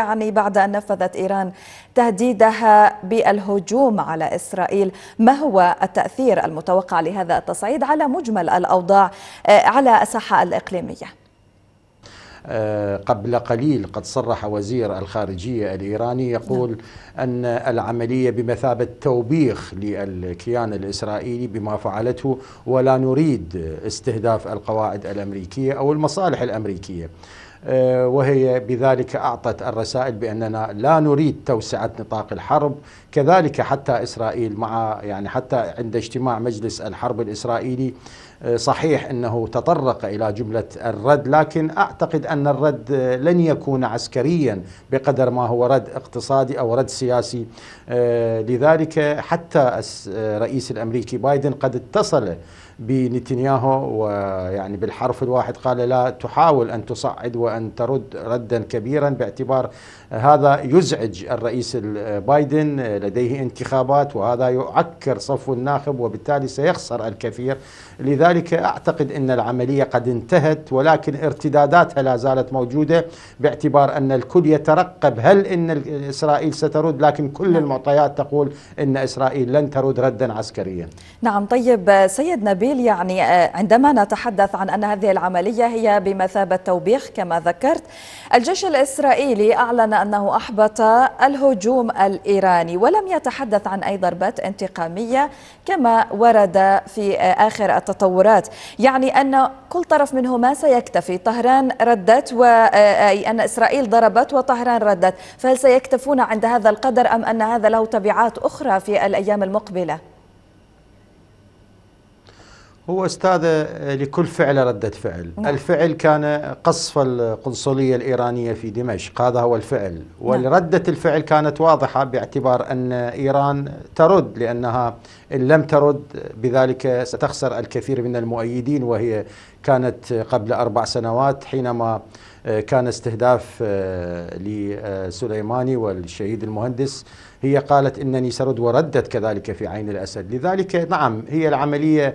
يعني بعد أن نفذت إيران تهديدها بالهجوم على إسرائيل ما هو التأثير المتوقع لهذا التصعيد على مجمل الأوضاع آه، على الساحة الإقليمية؟ آه، قبل قليل قد صرح وزير الخارجية الإيراني يقول نعم. أن العملية بمثابة توبيخ للكيان الإسرائيلي بما فعلته ولا نريد استهداف القواعد الأمريكية أو المصالح الأمريكية آه، وهي بذلك اعطت الرسائل باننا لا نريد توسعه نطاق الحرب، كذلك حتى اسرائيل مع يعني حتى عند اجتماع مجلس الحرب الاسرائيلي آه، صحيح انه تطرق الى جمله الرد لكن اعتقد ان الرد آه، لن يكون عسكريا بقدر ما هو رد اقتصادي او رد سياسي آه، لذلك حتى الرئيس الامريكي بايدن قد اتصل بنتنياهو ويعني بالحرف الواحد قال لا تحاول ان تصعد وان ترد ردا كبيرا باعتبار هذا يزعج الرئيس بايدن لديه انتخابات وهذا يعكر صفو الناخب وبالتالي سيخسر الكثير لذلك لذلك أعتقد أن العملية قد انتهت ولكن ارتداداتها لا زالت موجودة باعتبار أن الكل يترقب هل أن إسرائيل سترد لكن كل نعم. المعطيات تقول أن إسرائيل لن ترد ردا عسكريا نعم طيب سيد نبيل يعني آه، عندما نتحدث عن أن هذه العملية هي بمثابة توبيخ كما ذكرت الجيش الإسرائيلي أعلن أنه أحبط الهجوم الإيراني ولم يتحدث عن أي ضربات انتقامية كما ورد في آه، آخر التطور التظاهرات يعني أن كل طرف منهما سيكتفي طهران ردت و أي آه، آه، أن إسرائيل ضربت وطهران ردت فهل سيكتفون عند هذا القدر أم أن هذا له تبعات أخرى في الأيام المقبلة؟ هو أستاذة آه، لكل فعل ردة فعل نعم. الفعل كان قصف القنصلية الإيرانية في دمشق هذا هو الفعل نعم. وردة الفعل كانت واضحة باعتبار أن إيران ترد لأنها إن لم ترد بذلك ستخسر الكثير من المؤيدين وهي كانت قبل أربع سنوات حينما آه، كان استهداف آه، لسليماني والشهيد المهندس هي قالت إنني سرد وردت كذلك في عين الأسد لذلك نعم هي العملية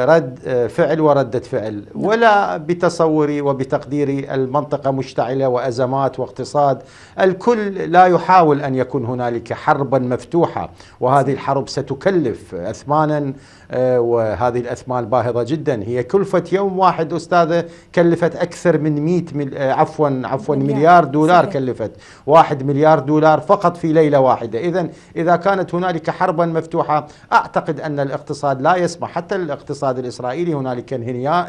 رد آه، فعل وردة فعل نعم. ولا بتصوري وبتقديري المنطقة مشتعلة وأزمات واقتصاد الكل لا يحاول أن يكون هنالك حربا مفتوحة وهذه الحرب ستكلف أثمانا آه، وهذه الأثمان باهظة جدا هي كلفة يوم واحد أستاذة كلفت أكثر من 100 مل... آه، عفوا عفوا مليار دولار كلفت واحد مليار دولار فقط في ليلة واحدة إذا إذا كانت هنالك حربا مفتوحة أعتقد أن الاقتصاد لا يسمح حتى الاقتصاد الاقتصاد الإسرائيلي هنالك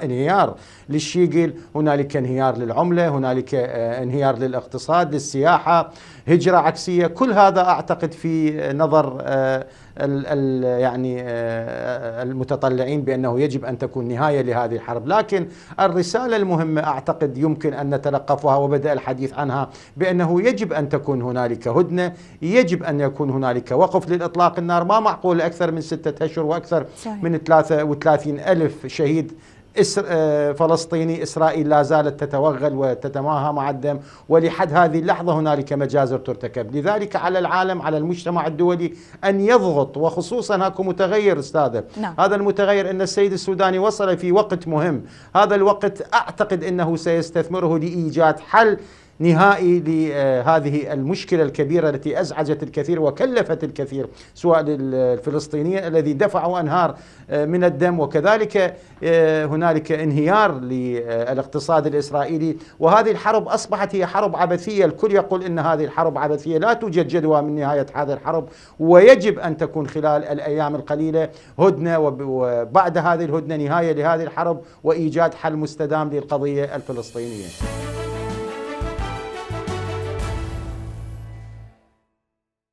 انهيار للشيغل هنالك انهيار للعملة هنالك آه، انهيار للاقتصاد للسياحة هجرة عكسية كل هذا أعتقد في نظر آه، ال ال يعني آه، المتطلعين بأنه يجب أن تكون نهاية لهذه الحرب لكن الرسالة المهمة أعتقد يمكن أن نتلقفها وبدأ الحديث عنها بأنه يجب أن تكون هنالك هدنة يجب أن يكون هنالك وقف للإطلاق النار ما معقول أكثر من ستة أشهر وأكثر صحيح. من 33 30 ألف شهيد إسر... آه، فلسطيني إسرائيل لا زالت تتوغل وتتماهى مع الدم ولحد هذه اللحظة هنالك مجازر ترتكب لذلك على العالم على المجتمع الدولي أن يضغط وخصوصا هاكو متغير أستاذة نعم. هذا المتغير أن السيد السوداني وصل في وقت مهم هذا الوقت أعتقد أنه سيستثمره لإيجاد حل نهائي لهذه المشكلة الكبيرة التي أزعجت الكثير وكلفت الكثير سواء للفلسطينيين الذي دفعوا أنهار من الدم وكذلك آه، هنالك انهيار للاقتصاد الإسرائيلي وهذه الحرب أصبحت هي حرب عبثية الكل يقول أن هذه الحرب عبثية لا توجد جدوى من نهاية هذه الحرب ويجب أن تكون خلال الأيام القليلة هدنة وبعد هذه الهدنة نهاية لهذه الحرب وإيجاد حل مستدام للقضية الفلسطينية